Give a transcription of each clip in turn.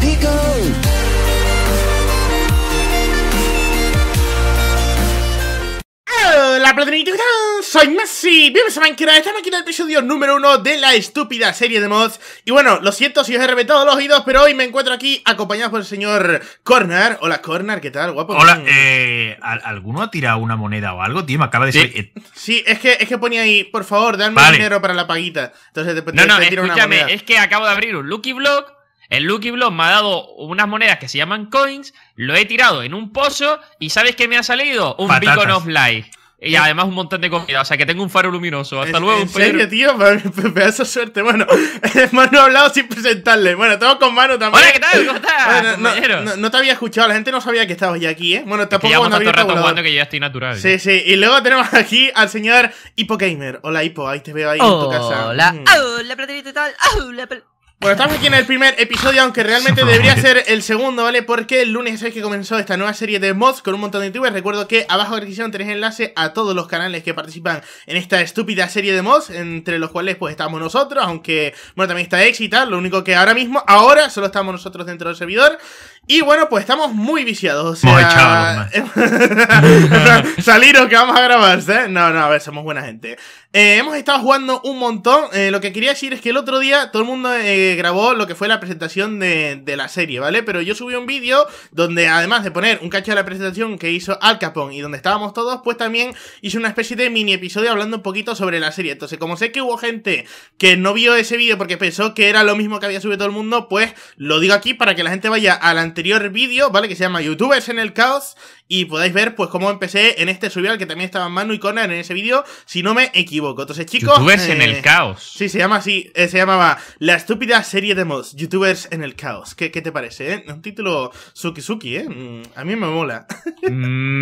digo. Hola, Platinito, soy Messi. Bienvenidos a Minecraft. Estamos aquí en el episodio número uno de la estúpida serie de mods. Y bueno, lo siento si os he reventado los oídos, pero hoy me encuentro aquí acompañado por el señor Corner. Hola, Corner, ¿qué tal, guapo? Hola, eh, ¿alguno ha tirado una moneda o algo, tío? Me acaba de sí. Eh. Sí, es que, es que ponía ahí, por favor, dame dinero para la paguita. Entonces, después no, no, no, escúchame, es que acabo de abrir un Lucky Block el Lucky Block me ha dado unas monedas que se llaman coins, lo he tirado en un pozo y ¿sabes qué me ha salido? Un beacon of light. Y eh, además un montón de comida, o sea que tengo un faro luminoso. Hasta luego, ¿En serio, tío? Me da esa suerte. Bueno, Manu ha hablado sin presentarle. Bueno, estamos con Manu también. Hola, ¿qué tal? ¿Cómo estás? no, te había escuchado, la gente no sabía que estabas ya aquí, ¿eh? Bueno, tampoco es que cuando rato jugando que yo ya estoy natural. ¿eh? Sí, sí. Y luego tenemos aquí al señor Gamer. Hola, Hippo, ahí te veo ahí en tu casa. Hola, hola, mm. y tal. Hola, bueno, estamos aquí en el primer episodio, aunque realmente debería ser el segundo, ¿vale? Porque el lunes es el que comenzó esta nueva serie de mods con un montón de youtubers. Recuerdo que abajo de la descripción tenéis enlace a todos los canales que participan en esta estúpida serie de mods, entre los cuales pues estamos nosotros, aunque, bueno, también está X lo único que ahora mismo, ahora solo estamos nosotros dentro del servidor. Y bueno, pues estamos muy viciados. O sea, que vamos a grabarse. No, no, a ver, somos buena gente. Eh, hemos estado jugando un montón. Eh, lo que quería decir es que el otro día todo el mundo eh, grabó lo que fue la presentación de, la serie, ¿vale? Pero yo subí un vídeo donde además de poner un cacho de la presentación que hizo Al Capón y donde estábamos todos, pues también hice una especie de mini episodio hablando un poquito sobre la serie. Entonces, como sé que hubo gente que no vio ese vídeo porque pensó que era lo mismo que había subido todo el mundo, pues lo digo aquí para que la gente vaya adelante vídeo, ¿vale? Que se llama Youtubers en el Caos y podéis ver pues cómo empecé en este subial que también estaba Manu y Conan en ese vídeo, si no me equivoco. Entonces, chicos, Youtubers en eh, el Caos. Sí, se llama así, eh, se llamaba La estúpida serie de mods, Youtubers en el Caos. ¿Qué, te parece? Eh? Un título suki suki, ¿eh? Mm, a mí me mola. Mm,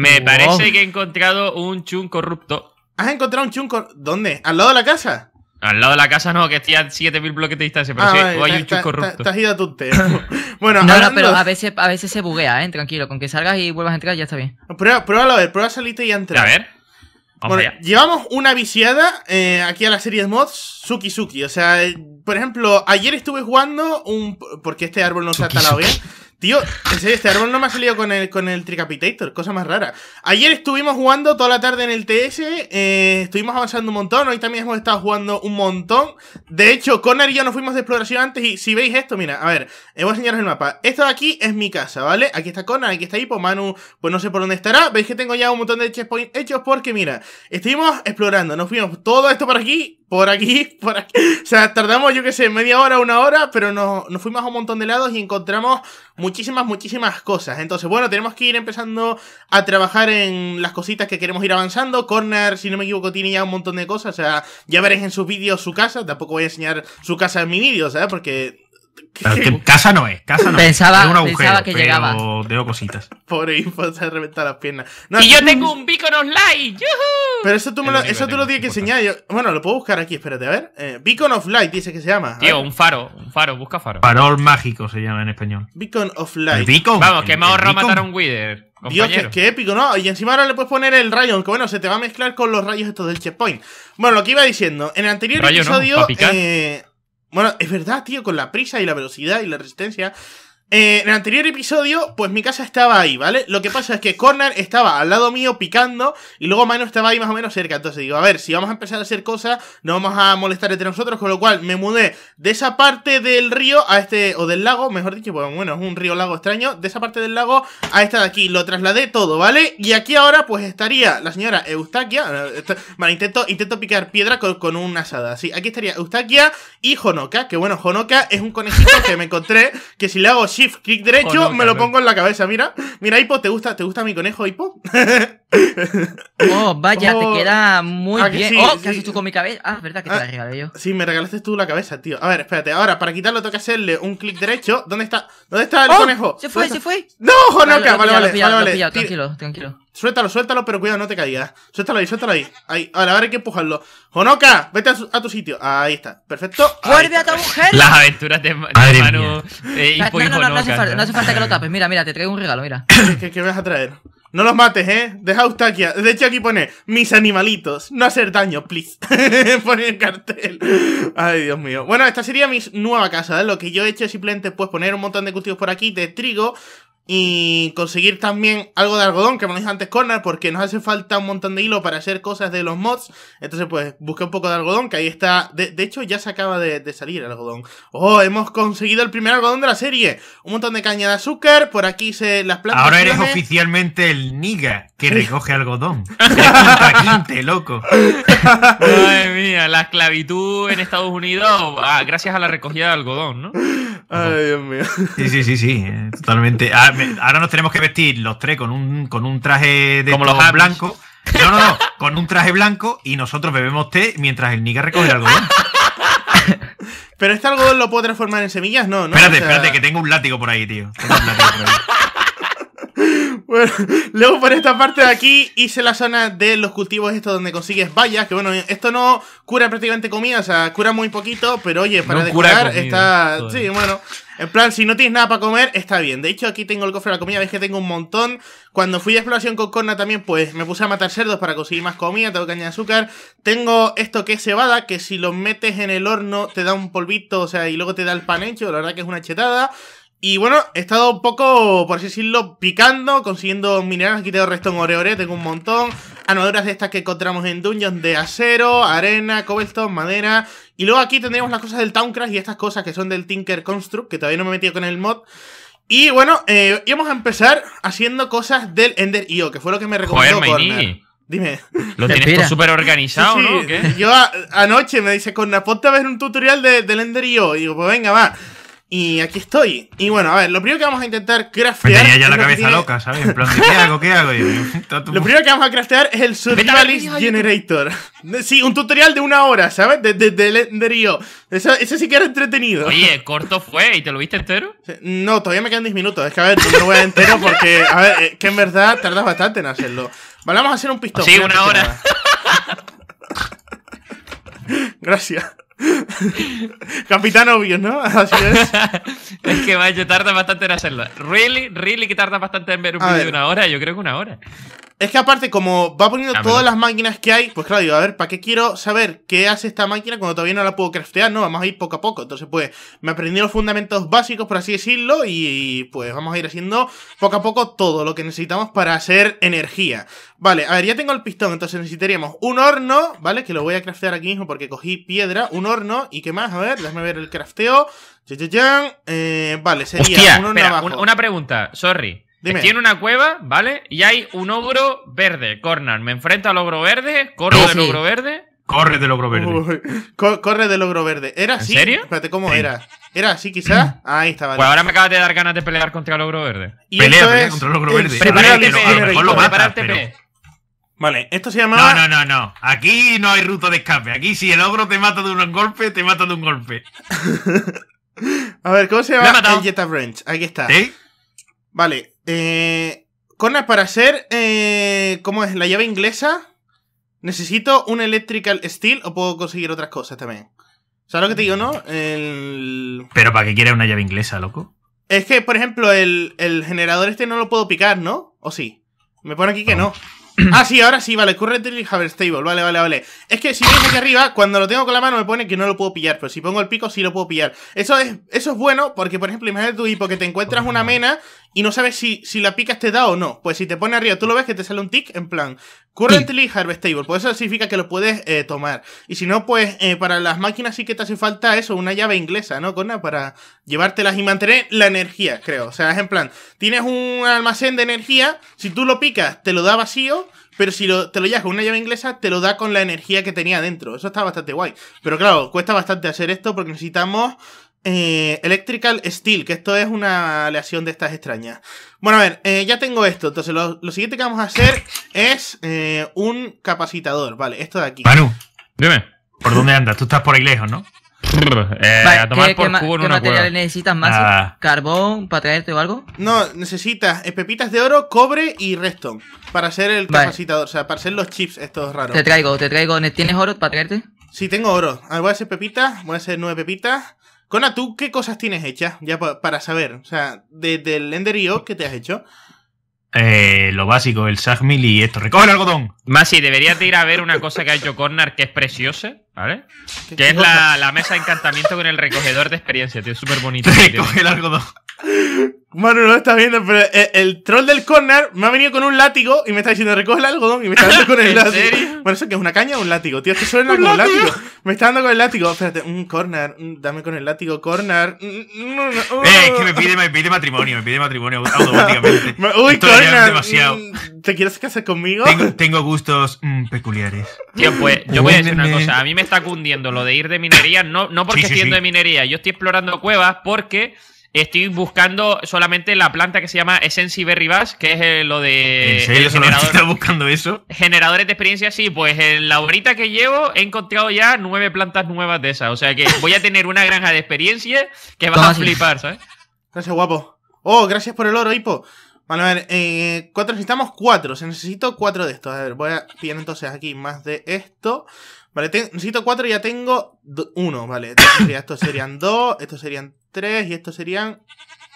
me parece que he encontrado un chun corrupto. ¿Has encontrado un chun corrupto? ¿Dónde? ¿Al lado de la casa? al lado de la casa no, que estoy a 7000 bloques de distancia, pero ah, sí, o hay un chico corrupto. Te, has ido a tu Bueno, no, pero a veces, a veces se buguea, ¿eh? Tranquilo, con que salgas y vuelvas a entrar ya está bien. Prueba, pruébalo a ver, prueba salirte y entra. A ver. bueno, llevamos una viciada eh, aquí a la serie de mods, Suki Suki. O sea, eh, por ejemplo, ayer estuve jugando un. Porque este árbol no se ha talado bien. Tío, en este árbol no me ha salido con el, con el Tricapitator, cosa más rara. Ayer estuvimos jugando toda la tarde en el TS, eh, estuvimos avanzando un montón, hoy también hemos estado jugando un montón. De hecho, Connor y yo nos fuimos de exploración antes y si veis esto, mira, a ver, voy a enseñaros el mapa. Esto de aquí es mi casa, ¿vale? Aquí está Connor, aquí está Hippo, Manu, pues no sé por dónde estará. Veis que tengo ya un montón de checkpoints hechos porque, mira, estuvimos explorando, nos fuimos todo esto por aquí, por aquí, por aquí. O sea, tardamos, yo qué sé, media hora, una hora, pero nos, nos, fuimos a un montón de lados y encontramos muchísimas, muchísimas cosas. Entonces, bueno, tenemos que ir empezando a trabajar en las cositas que queremos ir avanzando. Corner, si no me equivoco, tiene ya un montón de cosas. O sea, ya veréis en sus vídeos su casa. Tampoco voy a enseñar su casa en mi vídeo, ¿sabes? Porque que casa no es, casa no pensaba, es. pensaba que llegaba. cositas. Pobre info, se ha reventado las piernas. y yo tengo un beacon of light! Pero eso tú, me lo, eso tú lo tienes que enseñar. bueno, lo puedo buscar aquí, espérate, a ver. Eh, beacon of Light dice que se llama. Tío, un faro, un faro, busca faro. Farol mágico se llama en español. Beacon of Light. Vamos, que me ahorra matar a un Wither. Dios, qué, épico, ¿no? Y encima ahora le puedes poner el rayo, aunque bueno, se te va a mezclar con los rayos estos del checkpoint. Bueno, lo que iba diciendo, en el anterior episodio eh, bueno, es verdad, tío, con la prisa y la velocidad y la resistencia eh, en el anterior episodio, pues mi casa estaba ahí, ¿vale? Lo que pasa es que Corner estaba al lado mío picando y luego Mano estaba ahí más o menos cerca. Entonces digo, a ver, si vamos a empezar a hacer cosas, no vamos a molestar entre nosotros, con lo cual me mudé de esa parte del río a este, o del lago, mejor dicho, pues bueno, es un río-lago extraño, de esa parte del lago a esta de aquí. Lo trasladé todo, ¿vale? Y aquí ahora pues estaría la señora Eustaquia. Eh, vale, intento, intento picar piedra con, una asada, sí, Aquí estaría Eustaquia y Honoka, que bueno, Honoka es un conejito que me encontré, que si le hago shift, clic derecho, oh, me lo pongo en la cabeza. Mira, mira, Hipo, ¿te gusta, ¿te gusta mi conejo, Hipo? Oh, vaya, te queda muy ah, bien. oh, ¿qué haces tú con mi cabeza? Ah, verdad que te ah, la regalé yo. Sí, me regalaste tú la cabeza, tío. A ver, espérate. Ahora, para quitarlo, tengo que hacerle un clic derecho. ¿Dónde está? ¿Dónde está el ¡Oh! conejo? Se fue, se fue. ¡No, Jonoka! Vale, vale, vale. tranquilo, tranquilo. Suéltalo, suéltalo, pero cuidado, no te caigas. Suéltalo ahí, suéltalo ahí. Ahí, ahora, ahora hay que empujarlo. ¡Jonoka! Vete a, tu sitio. Ahí está, perfecto. ¡Vuelve a tu mujer! Las aventuras de, mano. Manu. Eh, no, no, no, no, hace falta, que lo tapes. Mira, mira, te traigo un regalo, mira. qué vas a traer? No los mates, ¿eh? Deja Eustaquia. De hecho, aquí pone, mis animalitos, no hacer daño, please. pone el cartel. Ay, Dios mío. Bueno, esta sería mi nueva casa. ¿eh? Lo que yo he hecho es simplemente pues, poner un montón de cultivos por aquí de trigo, y conseguir también algo de algodón, que me lo dije antes Corner, porque nos hace falta un montón de hilo para hacer cosas de los mods. Entonces, pues, busqué un poco de algodón, que ahí está. De, hecho, ya se acaba de, salir el algodón. ¡Oh! Hemos conseguido el primer algodón de la serie. Un montón de caña de azúcar, por aquí se las plantas. Ahora eres oficialmente el niga que recoge algodón. quinte, loco. Madre mía, la esclavitud en Estados Unidos, ah, gracias a la recogida de algodón, ¿no? Ay, Dios mío. Sí, sí, sí, sí, eh, totalmente. Ah, ahora nos tenemos que vestir los tres con un, con un traje de Como blanco. No, no, no, con un traje blanco y nosotros bebemos té mientras el nigga recoge algodón. Pero este algodón lo puedo transformar en semillas, no, ¿no? Espérate, espérate, que tengo un látigo por ahí, tío. Tengo un látigo por ahí. luego por esta parte de aquí hice la zona de los cultivos estos donde consigues vallas, que bueno, esto no cura prácticamente comida, o sea, cura muy poquito, pero oye, para curar está... Sí, bueno, en plan, si no tienes nada para comer, está bien. De hecho, aquí tengo el cofre de la comida, ves que tengo un montón. Cuando fui a exploración con Corna también, pues me puse a matar cerdos para conseguir más comida, tengo caña de azúcar. Tengo esto que es cebada, que si lo metes en el horno te da un polvito, o sea, y luego te da el pan hecho, la verdad que es una chetada. Y bueno, he estado un poco, por así decirlo, picando, consiguiendo minerales. Aquí tengo restos en tengo un montón. Armaduras de estas que encontramos en dungeons de acero, arena, cobblestone, madera. Y luego aquí tendríamos las cosas del Towncraft y estas cosas que son del Tinker Construct, que todavía no me he metido con el mod. Y bueno, eh, íbamos a empezar haciendo cosas del Ender IO, que fue lo que me recomendó Joder, Dime. Lo tienes súper organizado, ¿no? Yo anoche me dice, la ponte a ver un tutorial del Ender IO. Y digo, pues venga, va. Y aquí estoy. Y bueno, a ver, lo primero que vamos a intentar craftear. Tenía ya la cabeza loca, ¿sabes? En plan, ¿qué hago? ¿Qué hago? lo primero que vamos a craftear es el Survivalist Generator. sí, un tutorial de una hora, ¿sabes? De, de, Ese sí que era entretenido. Oye, corto fue, ¿y te lo viste entero? No, todavía me quedan 10 minutos. Es que a ver, no lo voy a entero porque, a ver, eh, que en verdad tardas bastante en hacerlo. Vale, vamos a hacer un pistón. Sí, una hora. Gracias. Capitán obvio, ¿no? Así es. es que, macho, tarda bastante en hacerlo Really, really que tarda bastante en ver un vídeo de una hora. Yo creo que una hora. Es que aparte, como va poniendo ah, todas las máquinas que hay, pues claro, digo, a ver, ¿para qué quiero saber qué hace esta máquina cuando todavía no la puedo craftear? No, vamos a ir poco a poco. Entonces, pues, me aprendí los fundamentos básicos, por así decirlo, y, pues vamos a ir haciendo poco a poco todo lo que necesitamos para hacer energía. Vale, a ver, ya tengo el pistón, entonces necesitaríamos un horno, ¿vale? Que lo voy a craftear aquí mismo porque cogí piedra, un horno, y qué más, a ver, déjame ver el crafteo. Eh, vale, sería un horno Una pregunta, sorry. Tiene una cueva, ¿vale? Y hay un ogro verde, Cornan. Me enfrento al ogro verde, corro del ogro verde. Corre del ogro verde. corre del ogro verde. ¿Era así? ¿En serio? Espérate, ¿cómo era? ¿Era así quizás? Ahí estaba. Pues ahora me acabas de dar ganas de pelear contra el ogro verde. Y pelea, contra el ogro verde. Prepara el Vale, esto se llama. No, no, no, no. Aquí no hay ruta de escape. Aquí si el ogro te mata de un golpe, te mata de un golpe. A ver, ¿cómo se llama el Jetta Branch? Aquí está. ¿Sí? Vale. Eh, Conas, para hacer, Eh, ¿Cómo es? ¿La llave inglesa? ¿Necesito un Electrical Steel o puedo conseguir otras cosas también? ¿Sabes lo que te digo, no? El... Pero ¿para qué quieres una llave inglesa, loco? Es que, por ejemplo, el, generador este no lo puedo picar, ¿no? ¿O sí? Me pone aquí que no. ah, sí, ahora sí, vale. Currently Stable, Vale, vale, vale. Es que si veis aquí arriba, cuando lo tengo con la mano me pone que no lo puedo pillar. Pero si pongo el pico, sí lo puedo pillar. Eso es, eso es bueno porque, por ejemplo, imagínate tú y que te encuentras una mena y no sabes si, si la picas te da o no. Pues si te pone arriba, tú lo ves que te sale un tick en plan currently harvestable. Pues eso significa que lo puedes eh, tomar. Y si no, pues eh, para las máquinas sí que te hace falta eso, una llave inglesa, ¿no, cona Para llevártelas y mantener la energía, creo. O sea, es en plan, tienes un almacén de energía, si tú lo picas, te lo da vacío. Pero si lo, te lo llevas con una llave inglesa, te lo da con la energía que tenía adentro. Eso está bastante guay. Pero claro, cuesta bastante hacer esto porque necesitamos eh, Electrical Steel, que esto es una aleación de estas extrañas. Bueno, a ver, eh, ya tengo esto. Entonces, lo, siguiente que vamos a hacer es eh, un capacitador. Vale, esto de aquí. Manu, dime, ¿por dónde andas? Tú estás por ahí lejos, ¿no? Eh, a tomar por cubo ¿qué materiales necesitas más? ¿Carbón para traerte o algo? No, necesitas pepitas de oro, cobre y redstone para hacer el capacitador, o sea, para hacer los chips estos raros. Te traigo, te traigo. ¿Tienes oro para traerte? Sí, tengo oro. voy a hacer pepitas, voy a hacer nueve pepitas. Cona, ¿tú qué cosas tienes hechas? Ya para saber, o sea, desde el O, ¿qué te has hecho? Eh, lo básico, el Sagmil y esto. ¡Recoge el algodón! Masi, deberías de ir a ver una cosa que ha hecho Connor que es preciosa, ¿vale? Que es la, la, mesa de encantamiento con el recogedor de experiencia, tío. Es súper bonito. Recoge el algodón. Manu no lo estás viendo, pero eh, el, troll del corner me ha venido con un látigo y me está diciendo recoge el algodón y me está dando con el látigo. Bueno, eso que es una caña o un látigo, tío, es que suena ¿Un como látigo? un látigo. Me está dando con el látigo. Espérate, un corner, mm, dame con el látigo, corner. Mm, mm, eh, es uh. que me pide, me pide, matrimonio, me pide matrimonio automáticamente. Uy, corner. Demasiado. ¿Te quieres casar conmigo? Tengo, gustos peculiares. Tío, pues yo voy a decir una cosa. A mí me está cundiendo lo de ir de minería, no, no porque sí, de minería, yo estoy explorando cuevas porque. Estoy buscando solamente la planta que se llama Essency Berry que es eh, lo de. ¿En serio? estás buscando eso? Generadores de experiencia, sí. Pues en la horita que llevo he encontrado ya nueve plantas nuevas de esas. O sea que voy a tener una granja de experiencia que va a flipar, ¿sabes? Gracias, guapo. Oh, gracias por el oro, Hipo. Bueno, a ver, eh, cuatro, necesitamos cuatro. Se necesito cuatro de estos. A ver, voy a pillar entonces aquí más de esto. Vale, necesito cuatro y ya tengo uno, vale. estos serían dos, estos serían y estos serían...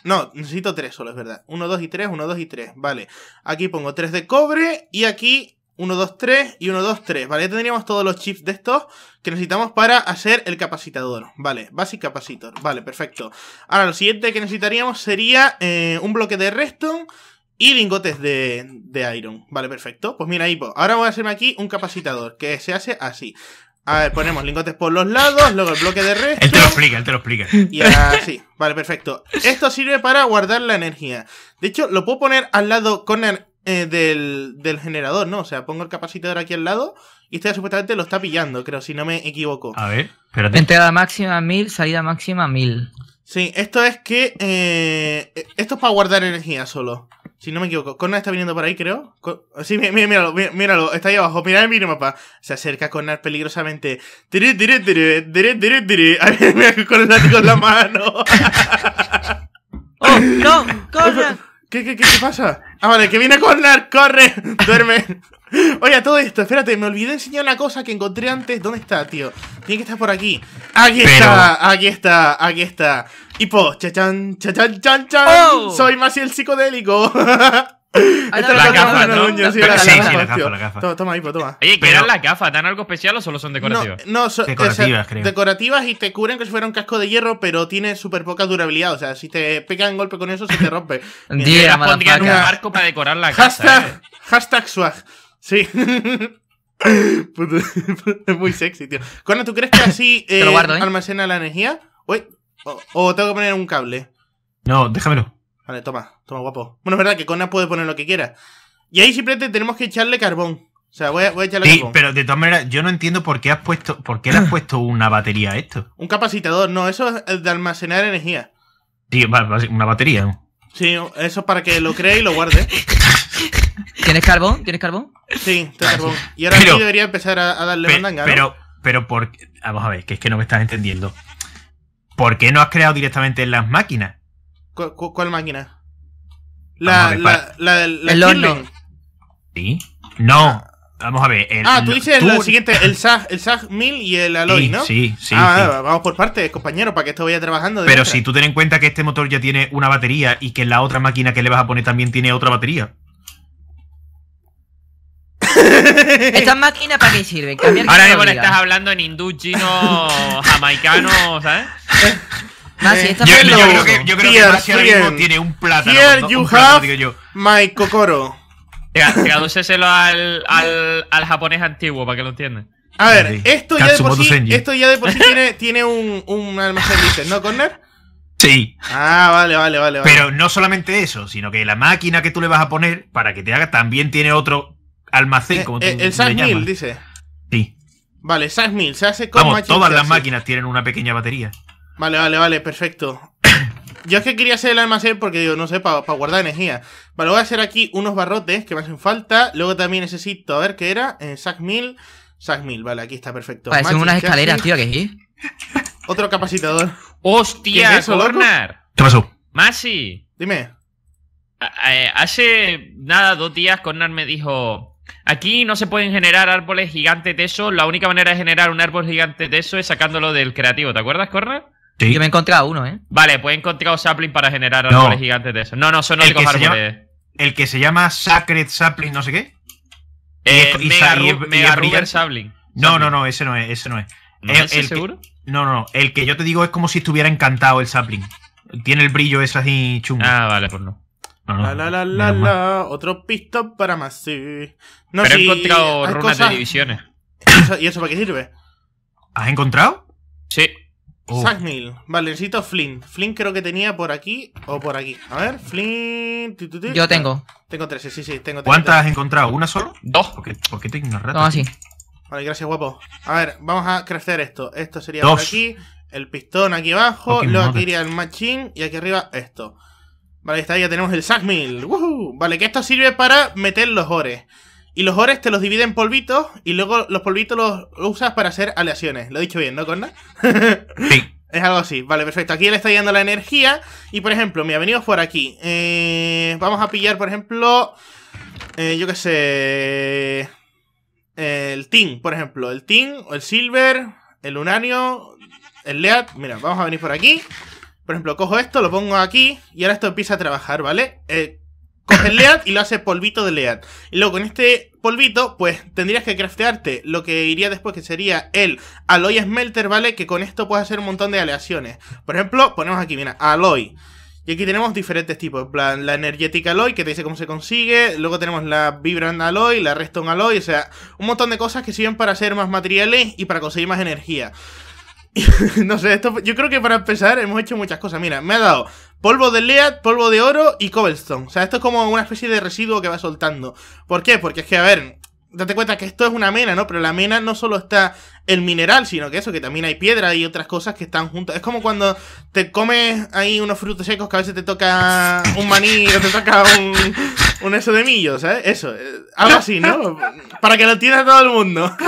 No, necesito 3 solo, es verdad. 1, 2 y 3, 1, 2 y 3, vale. Aquí pongo 3 de cobre y aquí 1, 2, 3 y 1, 2, 3, ¿vale? Ya tendríamos todos los chips de estos que necesitamos para hacer el capacitador, ¿vale? Basic capacitor, vale, perfecto. Ahora, lo siguiente que necesitaríamos sería eh, un bloque de redstone y lingotes de, iron, ¿vale? Perfecto. Pues mira, ahí, ahora voy a hacerme aquí un capacitador que se hace así. A ver, ponemos lingotes por los lados, luego el bloque de resto. Él te lo explica, él te lo explica. Y así, vale, perfecto. Esto sirve para guardar la energía. De hecho, lo puedo poner al lado con el, eh, del, generador, ¿no? O sea, pongo el capacitor aquí al lado y este supuestamente lo está pillando, creo, si no me equivoco. A ver, espérate. Entrada máxima 1000, salida máxima 1000. Sí, esto es que... Eh, esto es para guardar energía solo. Si no me equivoco, Connor está viniendo por ahí, creo. Sí, mira mira míralo, míralo, está ahí abajo. Mira el mapa. Se acerca Connor peligrosamente. Tiri, tiri, tiri, tiri, tiri, tiri. con el látigo con la mano. ¡Oh, no! corre. ¿Qué, qué, qué, qué pasa? Ah, vale, que viene Connor, corre, duerme. Oiga, todo esto, espérate, me olvidé de enseñar una cosa que encontré antes. ¿Dónde está, tío? Tiene que estar por aquí. Aquí está, aquí está, aquí está. ¡Hipo! chachan, chachan, chan, chan. Oh. Soy más el psicodélico. la, gafa, ¿no? sí, gafa, Toma, hipo, toma. Oye, ¿qué la las gafas? ¿Dan algo especial o solo son decorativas? No, son decorativas, creo. Decorativas y te cubren que si fuera un casco de hierro, pero tiene súper poca durabilidad. O sea, si te pegan golpe con eso, se te rompe. Mira, un marco para decorar la casa. Hashtag, eh. hashtag swag. Sí. es muy sexy, tío. Cuando ¿tú crees que así eh, ¿eh? almacena la energía? o, tengo que poner un cable. No, déjamelo. Vale, toma, toma, guapo. Bueno, es verdad que Cona puede poner lo que quiera. Y ahí simplemente tenemos que echarle carbón. O sea, voy a, echarle sí, pero de todas maneras, yo no entiendo por qué has puesto, por qué le has puesto una batería a esto. Un capacitador, no, eso es de almacenar energía. Sí, una batería. Sí, eso es para que lo cree y lo guarde. ¿Tienes carbón? ¿Tienes carbón? Sí, tengo carbón. Y ahora sí debería empezar a, darle Pero, pero por, vamos a ver, que es que no me estás entendiendo. ¿Por qué no has creado directamente las máquinas? ¿Cu cuál máquina? La, la, del el Sí. No, vamos a ver. ah, tú dices el siguiente, el SAG, el SAG 1000 y el Aloy, ¿no? Sí, sí, ah, vamos por partes, compañero, para que esto vaya trabajando. Pero si tú ten en cuenta que este motor ya tiene una batería y que la otra máquina que le vas a poner también tiene otra batería. ¿Estas máquinas para qué sirven? Ahora mismo le estás hablando en hindú, chino, jamaicano, ¿sabes? Ah, yo, creo que, yo ahora mismo tiene un plátano. Here you have digo yo. my Kokoro. Tradúceselo al, al, al japonés antiguo para que lo entiendan. A ver, esto ya, de por sí, esto ya de por sí tiene, tiene un, un almacén dice, ¿no, Corner? Sí. Ah, vale, vale, vale. Pero no solamente eso, sino que la máquina que tú le vas a poner para que te haga también tiene otro Almacén, eh, como eh, El SAS 1000, dice. Sí. Vale, SAS 1000, se hace como todas las máquinas tienen una pequeña batería. Vale, vale, vale, perfecto. Yo es que quería hacer el almacén porque digo, no sé, para guardar energía. Vale, voy a hacer aquí unos barrotes que me hacen falta. Luego también necesito, a ver qué era, eh, mil 1000. sac vale, aquí está perfecto. Parecen unas escaleras, tío, que sí. Otro capacitador. ¡Hostia, ¿Qué, es eso, ¿Qué pasó? Masi. Dime. Eh, hace nada, dos días, Corner me dijo: Aquí no se pueden generar árboles gigantes de eso. La única manera de generar un árbol gigante de eso es sacándolo del creativo. ¿Te acuerdas, Corner? Sí. Yo me he encontrado uno, ¿eh? Vale, pues he encontrado sapling para generar árboles gigantes de eso. No, no, son los árboles. el que se llama Sacred Sapling, no sé qué. Eh, Mega, Sapling. No, no, no, ese no es, ese no es. el, seguro? no, no, El que yo te digo es como si estuviera encantado el sapling. Tiene el brillo ese así chungo. Ah, vale, pues no. Ah, la la, la, la, la, otro pistón para más. No, Pero he encontrado runas de divisiones. ¿Y eso para qué sirve? ¿Has encontrado? Sí. Oh. Vale, necesito Flynn. Flynn creo que tenía por aquí o por aquí. A ver, Flynn. Yo tengo. Tengo tres, sí, sí, tengo tres. ¿Cuántas has encontrado? ¿Una solo? Dos. ¿Por qué, tengo qué No, así. Vale, gracias, guapo. A ver, vamos a crecer esto. Esto sería por aquí. El pistón aquí abajo. luego aquí iría el machín. Y aquí arriba esto. Vale, ahí está, ya tenemos el Sackmill. Vale, que esto sirve para meter los ores. Y los ores te los divide en polvitos y luego los polvitos los usas para hacer aleaciones. Lo he dicho bien, ¿no, Corna? Sí. Es algo así. Vale, perfecto. Aquí le está yendo la energía. Y, por ejemplo, me ha venido por aquí. Eh, vamos a pillar, por ejemplo, eh, yo qué sé... El tin, por ejemplo. El tin, o el silver, el unanio el lead. Mira, vamos a venir por aquí. Por ejemplo, cojo esto, lo pongo aquí y ahora esto empieza a trabajar, ¿vale? Eh, coge el lead y lo hace polvito de lead. Y luego con este polvito, pues tendrías que craftearte lo que iría después, que sería el aloy Smelter, ¿vale? Que con esto puedes hacer un montón de aleaciones. Por ejemplo, ponemos aquí, mira, aloy Y aquí tenemos diferentes tipos, en plan la energética aloy, que te dice cómo se consigue, luego tenemos la vibrant aloy, la Reston aloy, o sea, un montón de cosas que sirven para hacer más materiales y para conseguir más energía. no sé, esto, yo creo que para empezar hemos hecho muchas cosas. Mira, me ha dado polvo de lead, polvo de oro y cobblestone. O sea, esto es como una especie de residuo que va soltando. ¿Por qué? Porque es que, a ver, date cuenta que esto es una mena, ¿no? Pero la mena no solo está el mineral, sino que eso, que también hay piedra y otras cosas que están juntas. Es como cuando te comes ahí unos frutos secos que a veces te toca un maní o te toca un, un eso de millo, ¿sabes? Eso, eh, algo así, ¿no? Para que lo entienda todo el mundo.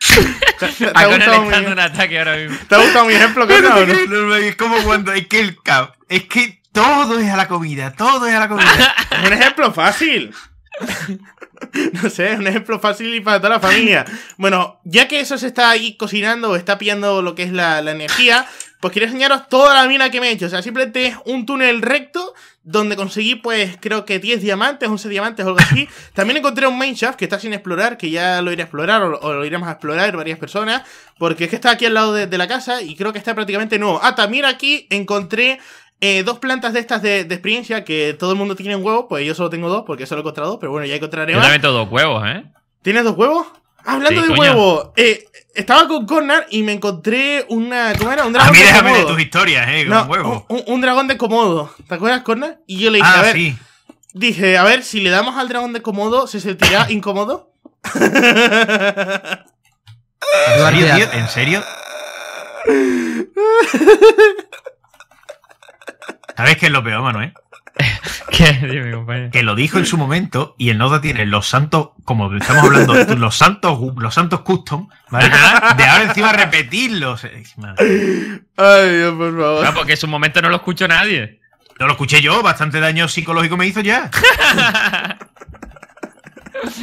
¿Te, ha un ataque ahora mismo. ¿Te ha gustado ejemplo? Que es como cuando... Es que el cap... Es que todo es a la comida. Todo es a la comida. un ejemplo fácil. no sé, un ejemplo fácil y para toda la familia. Bueno, ya que eso se está ahí cocinando o está pillando lo que es la, la energía, pues quería enseñaros toda la mina que me he hecho. O sea, simplemente un túnel recto donde conseguí, pues, creo que 10 diamantes, 11 diamantes o algo así. También encontré un main shaft que está sin explorar, que ya lo iré a explorar o, lo iremos a explorar varias personas. Porque es que está aquí al lado de, la casa y creo que está prácticamente nuevo. Ah, también aquí encontré eh, dos plantas de estas de, experiencia que todo el mundo tiene un huevo, pues yo solo tengo dos porque solo he encontrado dos, pero bueno, ya encontraré más. Yo también tengo dos huevos, ¿eh? ¿Tienes dos huevos? Hablando de huevo, eh, estaba con Connor y me encontré una. ¿Cómo era? Un dragón. déjame ah, de, tus historias, eh, Un, dragón de Comodo. ¿Te acuerdas, Connor? Y yo le dije, ah, a ver. Sí. Dije, a ver, si le damos al dragón de Comodo, ¿se sentirá incómodo? ¿En serio, ¿En serio? ¿Sabes qué es lo peor, Manuel? Eh? Que lo dijo en su momento y el nodo tiene los santos, como estamos hablando, los santos, los santos custom, ¿vale? De ahora encima repetirlos. Eh, Ay, Dios, por favor. No, porque en su momento no lo escuchó nadie. No lo escuché yo, bastante daño psicológico me hizo ya.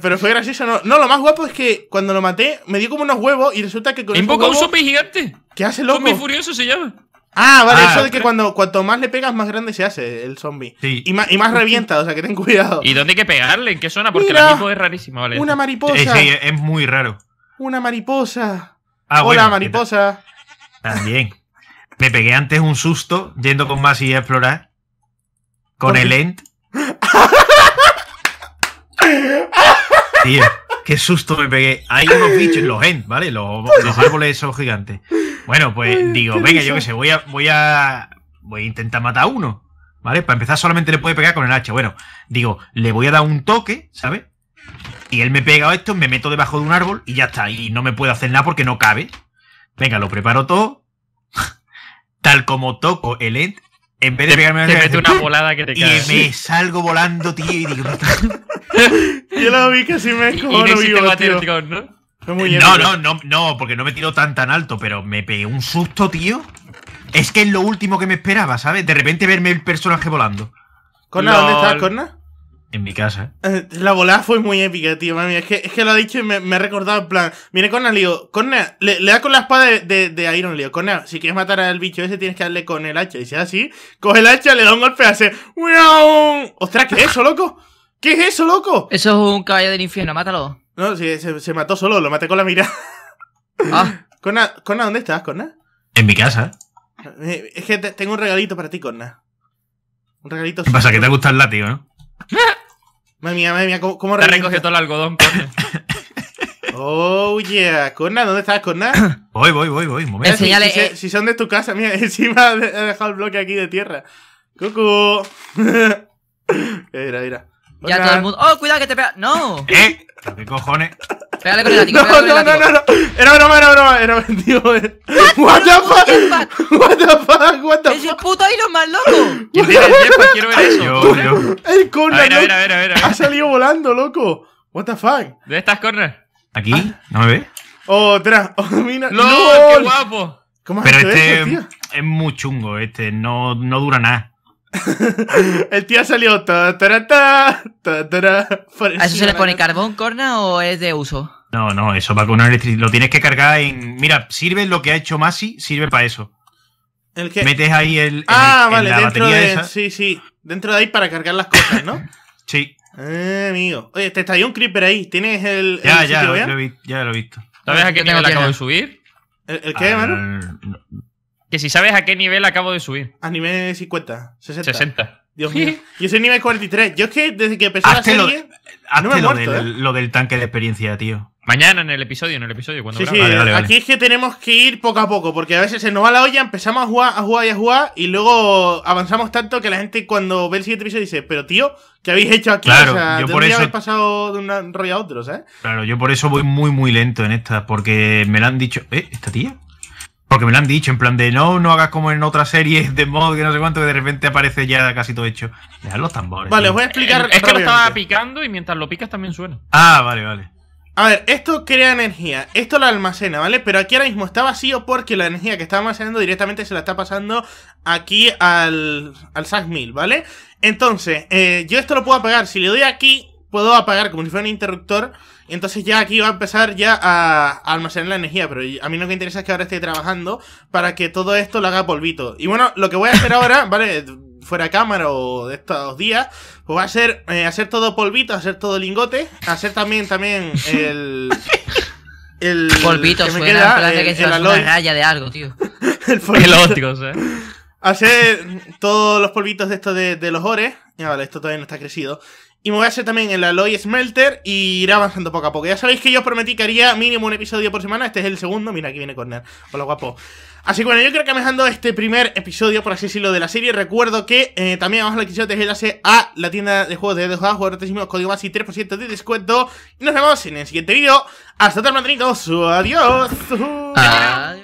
pero, fue gracioso, ¿no? No, lo más guapo es que cuando lo maté me dio como unos huevos y resulta que con Invoca un zombie gigante. ¿Qué hace loco? Zombie furioso se llama. Ah, vale, ah, eso de que cuando cuanto más le pegas, más grande se hace el zombie. Sí. Y, más, revienta, o sea que ten cuidado. ¿Y dónde hay que pegarle? ¿En qué zona? Porque la es rarísima, vale. Una mariposa. Sí, es, muy raro. Una mariposa. Ah, Hola, mariposa. También. Me pegué antes un susto yendo con Masi a explorar. Con el End. Tío, qué susto me pegué. Hay unos bichos, los End, ¿vale? Los, árboles son gigantes. Bueno, pues digo, venga, yo qué sé, voy a, voy a. Voy a intentar matar a uno. ¿Vale? Para empezar, solamente le puede pegar con el hacha. Bueno, digo, le voy a dar un toque, ¿sabes? Y él me pega esto, me meto debajo de un árbol y ya está. Y no me puedo hacer nada porque no cabe. Venga, lo preparo todo. Tal como toco el end, en vez de pegarme te, mete una volada que te Y me salgo volando, tío, y digo, Yo lo vi que me no, vivo, tío. ¿no? no, no, no, no, porque no me tiro tan tan alto, pero me pegué un susto, tío. Es que es lo último que me esperaba, ¿sabes? De repente verme el personaje volando. ¿Corna, dónde estás, Corna? En mi casa. ¿eh? Eh, la volada fue muy épica, tío, mami. Es que, lo ha dicho y me, ha recordado en plan. Mire, Corna, le Corna, le, da con la espada de, Iron, Leo. Corna, si quieres matar al bicho ese tienes que darle con el hacha. Y si es así, coge el hacha, le da un golpe, hace. ¡Ostras, qué es eso, loco! ¿Qué es eso, loco? Eso es un caballo del infierno, mátalo. No, se, se, mató solo, lo maté con la mirada. Ah. Corna, ¿dónde estás, Corna? En mi casa. Eh, es que tengo un regalito para ti, Corna. Un regalito. ¿Qué pasa? Que te gusta el látigo, ¿no? Madre mía, madre mía, ¿cómo, cómo Te recogido todo el algodón, Corna. Oh yeah, Corna, ¿dónde estás, Corna? Voy, voy, voy, voy, momento. Eh. Si, son de tu casa, mira, encima he dejado el bloque aquí de tierra. Cucu. mira, mira. Ya todo el mundo. ¡Oh, cuidado que te pega! ¡No! ¿Eh? ¿Qué cojones? Pégale con el látigo. No, no, no, no, no. Era broma, era broma. Era mentira. Eh. What, the fuck? What the fuck? What the fuck? Es el puto Iron más loco. ¿Quién Quiero ver eso. Yo, El corner. A ver, a ver, a ver, a ver. Ha salido volando, loco. What the fuck? ¿Dónde estás, corner? ¿Aquí? Ah. ¿No me ves? Otra. Oh, mira. ¡Lol! ¡Qué guapo! ¿Cómo Pero este es muy chungo. Este no, no dura nada. el tío ha salido… ¿A eso se le pone carbón, corna, o es de uso? No, no, eso va con una electricidad. Lo tienes que cargar en. Mira, sirve lo que ha hecho Masi, sirve para eso. ¿El qué? Metes ahí el. Ah, vale, dentro de. Sí, sí. Dentro de ahí para cargar las cosas, ¿no? sí. Eh, amigo. Oye, te estalló un creeper ahí. ¿Tienes el. Ya, ya, lo, he visto. ya lo he visto. ¿Sabes a qué la acabo de subir? ¿El, qué, Al... mano? Que si sabes a qué nivel acabo de subir. A nivel 50, 60. 60. Dios mío. Yo soy nivel 43. Yo es que desde que empezó la serie. Lo, no lo, del, ¿eh? lo, del, tanque de experiencia, tío. Mañana en el episodio, en el episodio, cuando sí, sí. Vale, Aquí es que tenemos que ir poco a poco, porque a veces se nos va la olla, empezamos a jugar, a jugar y a jugar, y luego avanzamos tanto que la gente cuando ve el siguiente episodio dice, pero tío, ¿qué habéis hecho aquí? o sea, yo por eso... haber pasado de un rollo a otro, ¿sabes? Claro, yo por eso voy muy, muy lento en esta, porque me lo han dicho, ¿eh? ¿Esta tía? Porque me lo han dicho, en plan de no, no hagas como en otra serie de mod que no sé cuánto, que de repente aparece ya casi todo hecho. ya los tambores. Vale, os voy a explicar. Es, que lo estaba picando y mientras lo picas también suena. Ah, vale, vale. A ver, esto crea energía, esto la almacena, ¿vale? Pero aquí ahora mismo está vacío porque la energía que está almacenando directamente se la está pasando aquí al, al SAC-1000, ¿vale? Entonces, eh, yo esto lo puedo apagar. Si le doy aquí, puedo apagar como si fuera un interruptor entonces ya aquí va a empezar ya a, almacenar la energía, pero a mí lo que interesa es que ahora esté trabajando para que todo esto lo haga polvito. Y bueno, lo que voy a hacer ahora, ¿vale? fuera cámara o de estos días, pues va a ser eh, hacer todo polvito, hacer todo lingote, hacer también también el polvito porque me suena, queda, que raya de algo, tío. el polvito. eh. Hacer todos los polvitos de esto de, de los ores. Ya vale, esto todavía no está crecido. Y me voy a hacer también el Aloy Smelter y iré avanzando poco a poco. Ya sabéis que yo os prometí que haría mínimo un episodio por semana. Este es el segundo. Mira, aquí viene Corner. Hola, guapo. Así que bueno, yo creo que me dejando este primer episodio, por así decirlo, de la serie, recuerdo que eh, también vamos a la descripción enlace a la tienda de juegos de 2A, jugador de código más y 3% de descuento. Y nos vemos en el siguiente vídeo. Hasta tarde, madritos. Adiós. Adiós.